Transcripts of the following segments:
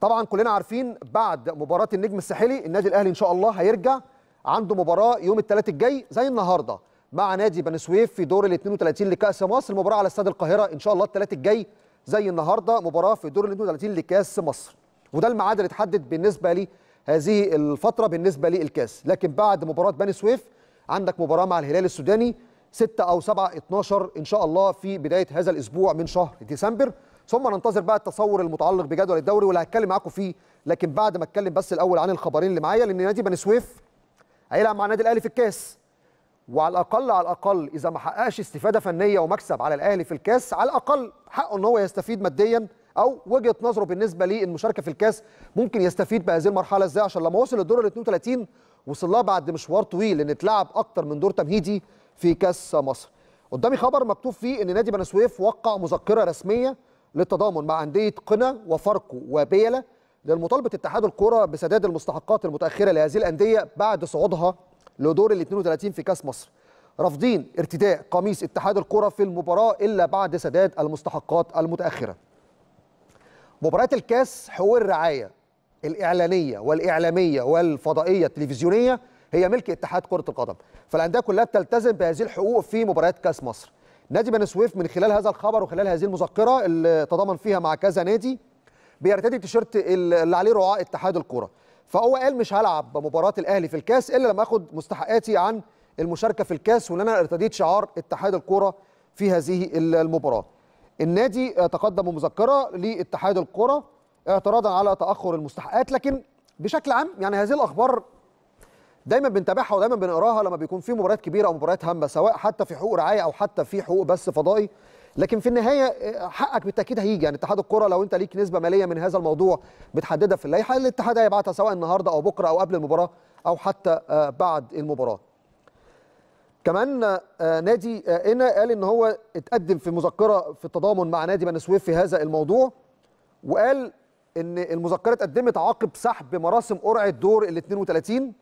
طبعا كلنا عارفين بعد مباراه النجم الساحلي النادي الاهلي ان شاء الله هيرجع عنده مباراه يوم الثلاث الجاي زي النهارده مع نادي بني سويف في دور ال 32 لكاس مصر مباراه على استاد القاهره ان شاء الله الثلاث الجاي زي النهارده مباراه في دور ال 32 لكاس مصر وده الميعاد اللي اتحدد بالنسبه لي هذه الفتره بالنسبه للكاس لكن بعد مباراه بني سويف عندك مباراه مع الهلال السوداني 6 او 7 12 ان شاء الله في بدايه هذا الاسبوع من شهر ديسمبر ثم ننتظر بقى التصور المتعلق بجدول الدوري واللي هتكلم معاكم فيه لكن بعد ما اتكلم بس الاول عن الخبرين اللي معايا لان نادي بني سويف هيلعب مع النادي الاهلي في الكاس وعلى الاقل على الاقل اذا ما حققش استفاده فنيه ومكسب على الاهلي في الكاس على الاقل حقه ان هو يستفيد ماديا او وجهه نظره بالنسبه المشاركه في الكاس ممكن يستفيد بهذه المرحله ازاي عشان لما وصل للدور ال 32 وصل لها بعد مشوار طويل ان اتلعب اكتر من دور تمهيدي في كاس مصر. قدامي خبر مكتوب فيه ان نادي بنسويف سويف وقع مذكره رسميه للتضامن مع أندية قنا وفاركو وبيله للمطالبه اتحاد الكرة بسداد المستحقات المتأخرة لهذه الأندية بعد صعودها لدور ال 32 في كأس مصر رافضين ارتداء قميص اتحاد الكرة في المباراة إلا بعد سداد المستحقات المتأخرة مباريات الكاس حقوق الرعاية الإعلانية والإعلامية والفضائية التلفزيونية هي ملك اتحاد كرة القدم فالأندية كلها بتلتزم بهذه الحقوق في مباريات كأس مصر نادي بني سويف من خلال هذا الخبر وخلال هذه المذكره اللي تضامن فيها مع كذا نادي بيرتدي التيشيرت اللي عليه رعاة اتحاد الكوره فهو قال مش هلعب بمباراه الاهلي في الكاس الا لما اخد مستحقاتي عن المشاركه في الكاس وان انا ارتديت شعار اتحاد الكوره في هذه المباراه النادي تقدم مذكره لاتحاد الكوره اعتراضا على تاخر المستحقات لكن بشكل عام يعني هذه الاخبار دايما بنتابعها ودايما بنقراها لما بيكون في مباريات كبيره او مباريات هامه سواء حتى في حقوق رعايه او حتى في حقوق بس فضائي لكن في النهايه آه، حقك بالتاكيد هيجي يعني اتحاد الكره لو انت ليك نسبه ماليه من هذا الموضوع بتحددها في اللائحه الاتحاد هيبعتها سواء النهارده او بكره او قبل المباراه او حتى آه، بعد المباراه كمان آه، نادي انا قال ان هو اتقدم في مذكره في التضامن مع نادي بن سويف في هذا الموضوع وقال ان المذكره اتقدمت عقب سحب مراسم قرعه دور ال 32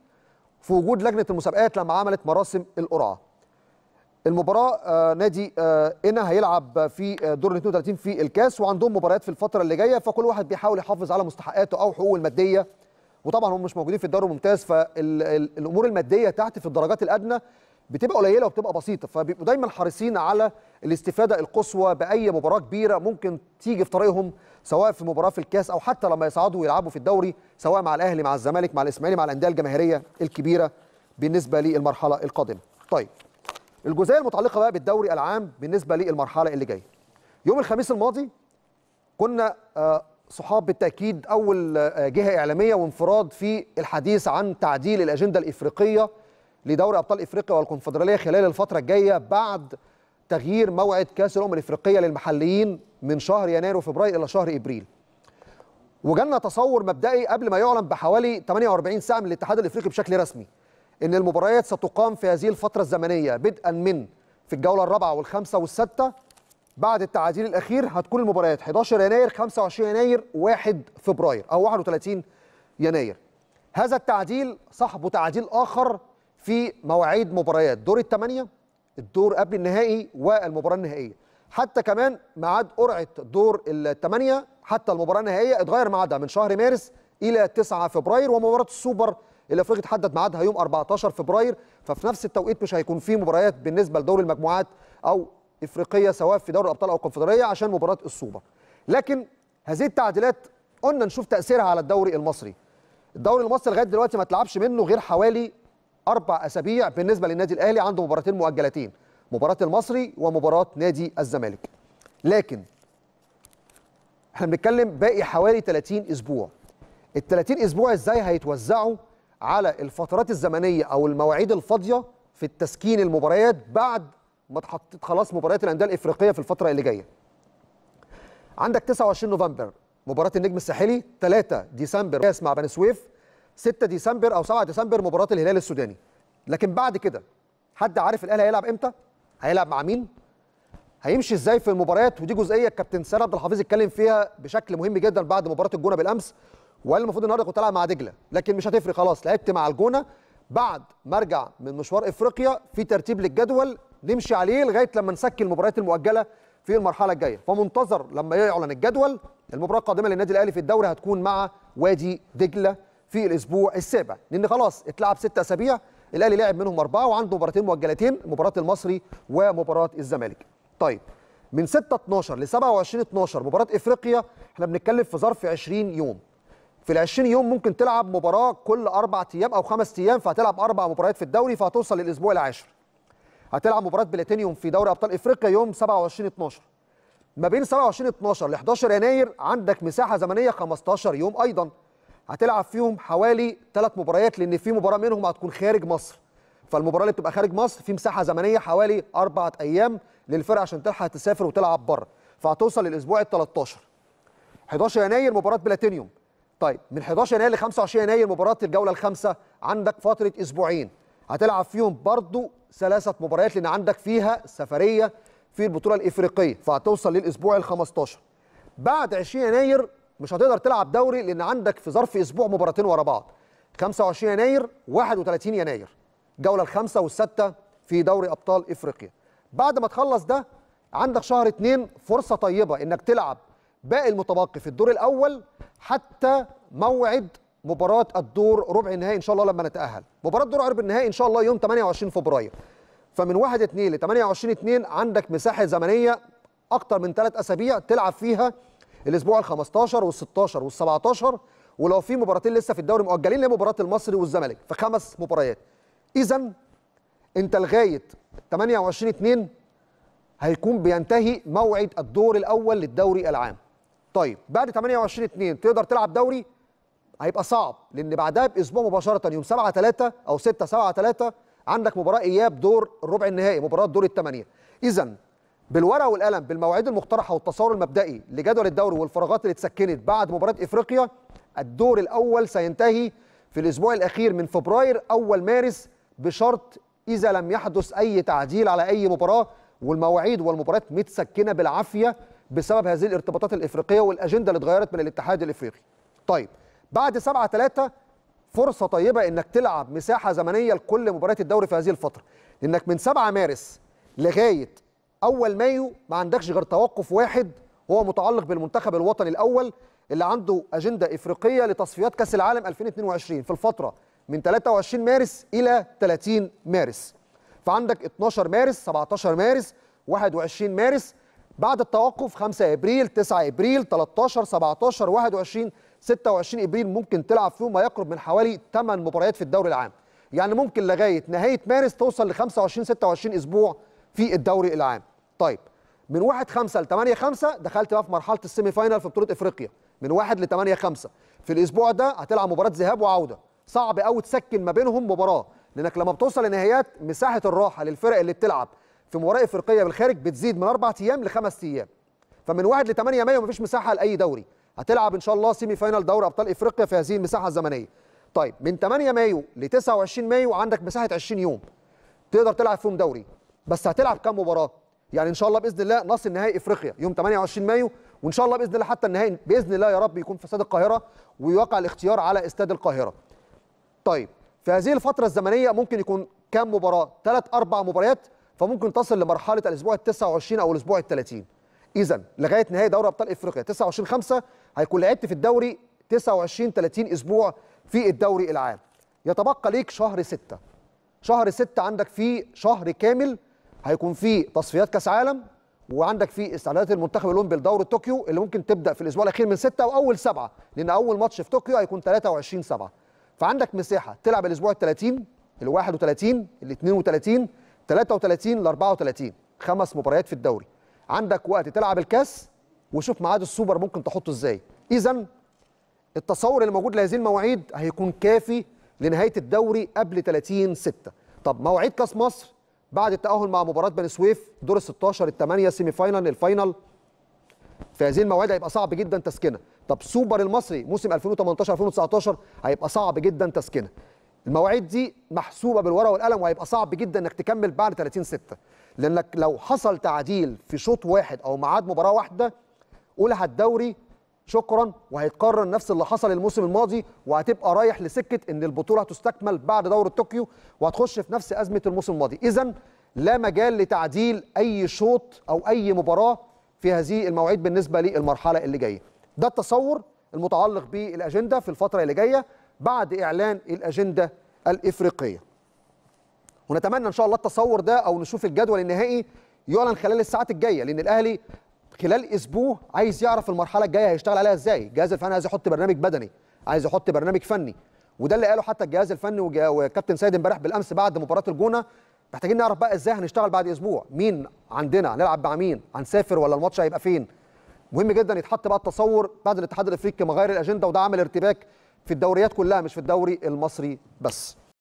في وجود لجنه المسابقات لما عملت مراسم القرعه. المباراه آه نادي آه انا هيلعب في آه، دور ال 32 في الكاس وعندهم مباريات في الفتره اللي جايه فكل واحد بيحاول يحافظ على مستحقاته او حقوقه الماديه وطبعا هم مش موجودين في الدوري الممتاز فالامور الماديه تحت في الدرجات الادنى بتبقى قليله وبتبقى بسيطه فبيبقوا دايما حريصين على الاستفاده القصوى باي مباراه كبيره ممكن تيجي في طريقهم سواء في مباراه في الكاس او حتى لما يصعدوا ويلعبوا في الدوري سواء مع الاهلي مع الزمالك مع الاسماعيلي مع الانديه الجماهيريه الكبيره بالنسبه للمرحله القادمه. طيب الجزئيه المتعلقه بقى بالدوري العام بالنسبه للمرحله اللي جايه. يوم الخميس الماضي كنا آه، صحاب بالتاكيد اول آه، جهه اعلاميه وانفراد في الحديث عن تعديل الاجنده الافريقيه لدوري ابطال افريقيا والكونفدراليه خلال الفتره الجايه بعد تغيير موعد كاس الامم الافريقيه للمحليين من شهر يناير وفبراير الى شهر ابريل. وجالنا تصور مبدئي قبل ما يعلن بحوالي 48 ساعه من الاتحاد الافريقي بشكل رسمي ان المباريات ستقام في هذه الفتره الزمنيه بدءا من في الجوله الرابعه والخامسه والسادسه بعد التعديل الاخير هتكون المباريات 11 يناير 25 يناير 1 فبراير او 31 يناير. هذا التعديل صاحبه تعديل اخر في مواعيد مباريات دور الثمانيه الدور قبل النهائي والمباراه النهائيه حتى كمان ميعاد قرعه دور الثمانيه حتى المباراه النهائيه اتغير ميعادها من شهر مارس الى 9 فبراير ومباراه السوبر الافريقي اتحدد ميعادها يوم 14 فبراير ففي نفس التوقيت مش هيكون في مباريات بالنسبه لدور المجموعات او افريقيه سواء في دوري الابطال او الكونفدراليه عشان مباراه السوبر لكن هذه التعديلات قلنا نشوف تاثيرها على الدوري المصري الدوري المصري لغايه دلوقتي ما تلعبش منه غير حوالي اربع اسابيع بالنسبه للنادي الاهلي عنده مباراتين مؤجلتين مباراه المصري ومباراه نادي الزمالك لكن احنا بنتكلم باقي حوالي 30 اسبوع ال 30 اسبوع ازاي هيتوزعوا على الفترات الزمنيه او المواعيد الفاضيه في التسكين المباريات بعد ما تحطت خلاص مباريات الانديه الافريقيه في الفتره اللي جايه عندك 29 نوفمبر مباراه النجم الساحلي 3 ديسمبر مع بني سويف 6 ديسمبر او 7 ديسمبر مباراه الهلال السوداني لكن بعد كده حد عارف الاهلي هيلعب امتى هيلعب مع مين هيمشي ازاي في المباريات ودي جزئيه الكابتن سيد عبد الحفيظ اتكلم فيها بشكل مهم جدا بعد مباراه الجونه بالامس وقال المفروض النهارده كنت العب مع دجله لكن مش هتفرق خلاص لعبت مع الجونه بعد ما ارجع من مشوار افريقيا في ترتيب للجدول نمشي عليه لغايه لما نسكل المباريات المؤجله في المرحله الجايه فمنتظر لما يعلن الجدول المباراه القادمه للنادي الاهلي في الدوري هتكون مع وادي دجله في الاسبوع السابع لان خلاص اتلعب ست اسابيع الاهلي لعب منهم اربعه وعنده مباراتين مؤجلتين مباراه المصري ومباراه الزمالك طيب من 6 12 ل 27 12 مباراه افريقيا احنا بنتكلم في ظرف 20 يوم في ال 20 يوم ممكن تلعب مباراه كل اربع ايام او خمس ايام فهتلعب اربع مباريات في الدوري فهتوصل للاسبوع العاشر هتلعب مباراه بلاتينيوم في دوري ابطال افريقيا يوم 27 12 ما بين 27 12 ل 11 يناير عندك مساحه زمنيه 15 يوم ايضا هتلعب فيهم حوالي ثلاث مباريات لان في مباراه منهم هتكون خارج مصر فالمباراه اللي بتبقى خارج مصر في مساحه زمنيه حوالي اربع ايام للفرقه عشان تلحق تسافر وتلعب بره فهتوصل للاسبوع ال 13 11 يناير مباراه بلاتينيوم طيب من 11 يناير ل 25 يناير مباراه الجوله الخامسه عندك فتره اسبوعين هتلعب فيهم برضو ثلاثه مباريات لان عندك فيها سفريه في البطوله الافريقيه فهتوصل للاسبوع ال 15 بعد 20 يناير مش هتقدر تلعب دوري لان عندك في ظرف اسبوع مباراتين ورا بعض 25 يناير 31 يناير الجوله الخامسه والسادسه في دوري ابطال افريقيا بعد ما تخلص ده عندك شهر اتنين فرصه طيبه انك تلعب باقي المتبقي في الدور الاول حتى موعد مباراه الدور ربع النهائي ان شاء الله لما نتاهل مباراه دور ربع النهائي ان شاء الله يوم 28 فبراير فمن 1 2 ل 28 2 عندك مساحه زمنيه اكتر من ثلاث اسابيع تلعب فيها الاسبوع ال 15 وال 16 وال 17 ولو في مباراتين لسه في الدوري مؤجلين لمباراه المصري والزمالك في خمس مباريات اذا انت لغايه 28 2 هيكون بينتهي موعد الدور الاول للدوري العام طيب بعد 28 2 تقدر تلعب دوري هيبقى صعب لان بعدها باسبوع مباشره يوم 7 3 او 6 7 3 عندك مباراه اياب دور الربع النهائي مباراه دور الثمانيه اذا بالورقه والقلم بالمواعيد المقترحه والتصور المبدئي لجدول الدوري والفراغات اللي اتسكنت بعد مباراه افريقيا الدور الاول سينتهي في الاسبوع الاخير من فبراير اول مارس بشرط اذا لم يحدث اي تعديل على اي مباراه والمواعيد والمباريات متسكنه بالعافيه بسبب هذه الارتباطات الافريقيه والاجنده اللي اتغيرت من الاتحاد الافريقي. طيب بعد 7 3 فرصه طيبه انك تلعب مساحه زمنيه لكل مباريات الدوري في هذه الفتره، انك من 7 مارس لغايه اول مايو ما عندكش غير توقف واحد هو متعلق بالمنتخب الوطني الاول اللي عنده اجنده افريقيه لتصفيات كاس العالم 2022 في الفتره من 23 مارس الى 30 مارس فعندك 12 مارس 17 مارس 21 مارس بعد التوقف 5 ابريل 9 ابريل 13 17 21 26 ابريل ممكن تلعب فيهم ما يقرب من حوالي 8 مباريات في الدوري العام يعني ممكن لغايه نهايه مارس توصل ل 25 26 اسبوع في الدوري العام طيب من 1 5 ل 8 5 دخلت بقى في مرحله السيمي فاينال في بطوله افريقيا من 1 ل 8 5 في الاسبوع ده هتلعب مباراه ذهاب وعوده صعب قوي تسكن ما بينهم مباراه لانك لما بتوصل لنهايات مساحه الراحه للفرق اللي بتلعب في مباراه افريقيه بالخارج بتزيد من اربع ايام لخمس ايام فمن 1 ل 8 مايو مفيش مساحه لاي دوري هتلعب ان شاء الله سيمي فاينال دوري ابطال افريقيا في هذه المساحه الزمنيه طيب من 8 مايو ل 29 مايو عندك مساحه 20 يوم تقدر تلعب فيهم دوري بس هتلعب كام مباراه يعني ان شاء الله باذن الله نصل نهائي افريقيا يوم 28 مايو وان شاء الله باذن الله حتى النهائي باذن الله يا رب يكون في استاد القاهره ويوقع الاختيار على استاد القاهره. طيب في هذه الفتره الزمنيه ممكن يكون كام مباراه؟ ثلاث اربع مباريات فممكن تصل لمرحله الاسبوع ال 29 او الاسبوع ال 30. اذا لغايه نهائي دوري ابطال افريقيا 29 5 هيكون لعبت في الدوري 29 30 اسبوع في الدوري العام. يتبقى ليك شهر 6 شهر 6 عندك فيه شهر كامل هيكون في تصفيات كاس عالم وعندك في استعدادات المنتخب الاولمبي لدورة طوكيو اللي ممكن تبدا في الاسبوع الاخير من 6 واول 7 لان اول ماتش في طوكيو هيكون 23 7 فعندك مساحه تلعب الاسبوع ال 30 ال 31 ال 32 33 ل 34 خمس مباريات في الدوري عندك وقت تلعب الكاس وشوف ميعاد السوبر ممكن تحطه ازاي اذا التصور اللي موجود لهذه المواعيد هيكون كافي لنهايه الدوري قبل 30 6 طب مواعيد كاس مصر بعد التأهل مع مباراة بني سويف دور ال 16 الثمانية سيمي فاينل الفاينل في هذه المواعيد هيبقى صعب جدا تسكنه طب سوبر المصري موسم 2018 2019 هيبقى صعب جدا تسكنه المواعيد دي محسوبه بالورقه والقلم وهيبقى صعب جدا انك تكمل بعد 30 6 لانك لو حصل تعديل في شوط واحد او ميعاد مباراه واحده قولها الدوري شكرا وهيتكرر نفس اللي حصل الموسم الماضي وهتبقى رايح لسكه ان البطوله هتستكمل بعد دوره طوكيو وهتخش في نفس ازمه الموسم الماضي اذا لا مجال لتعديل اي شوط او اي مباراه في هذه المواعيد بالنسبه للمرحله اللي جايه ده التصور المتعلق بالاجنده في الفتره اللي جايه بعد اعلان الاجنده الافريقيه ونتمنى ان شاء الله التصور ده او نشوف الجدول النهائي يعلن خلال الساعات الجايه لان الاهلي خلال اسبوع عايز يعرف المرحله الجايه هيشتغل عليها ازاي الجهاز الفني عايز يحط برنامج بدني عايز يحط برنامج فني وده اللي قاله حتى الجهاز الفني وكابتن سيد امبارح بالامس بعد مباراه الجونه محتاجين نعرف بقى ازاي هنشتغل بعد اسبوع مين عندنا هنلعب مع مين هنسافر ولا الماتش هيبقى فين مهم جدا يتحط بقى التصور بعد الاتحاد الافريقي مغير الاجنده وده عامل ارتباك في الدوريات كلها مش في الدوري المصري بس